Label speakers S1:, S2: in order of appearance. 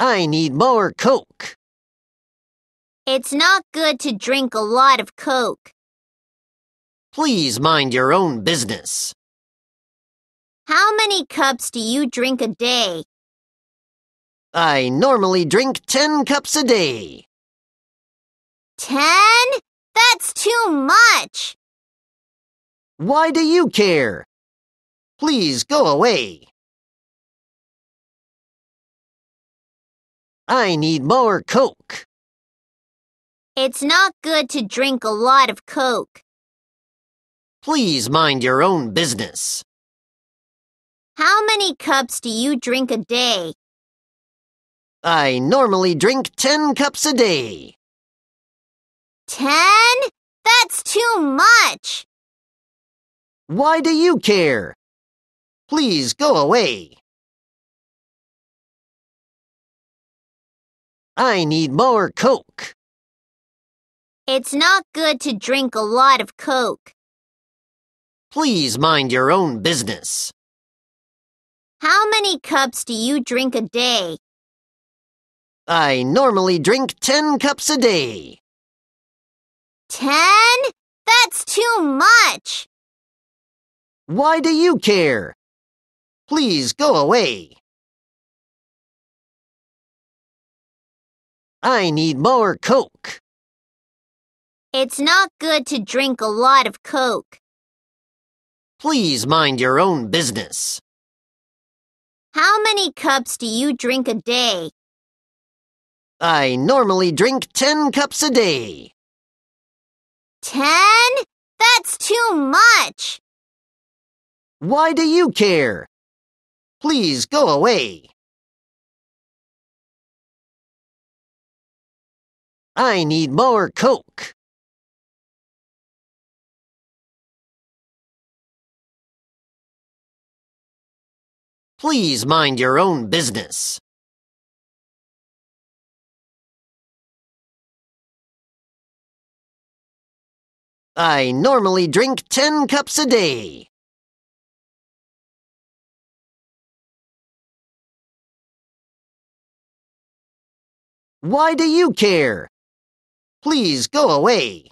S1: I need more Coke. It's not good to drink a lot of Coke. Please mind your own business.
S2: How many cups do you drink a day? I normally drink 10 cups a
S1: day. 10? That's too much! Why do you care? Please go away. I need more Coke. It's not good to drink a lot of Coke. Please mind your own business.
S2: How many cups do you drink a day? I normally drink 10
S1: cups a day. 10? That's too much! Why do you care? Please go away. I need more Coke. It's not good to drink a lot of Coke. Please mind your own business.
S2: How many cups do you drink a day? I normally
S1: drink 10 cups a day. 10? That's too much! Why do you care? Please go away. I need more Coke. It's not good to drink a lot of Coke. Please mind your own business.
S2: How many cups do you drink a day?
S1: I normally drink 10 cups a day. 10? That's too much! Why do you care? Please go away. I need more Coke. Please mind your own business. I normally drink 10 cups a day. Why do you care? Please go away.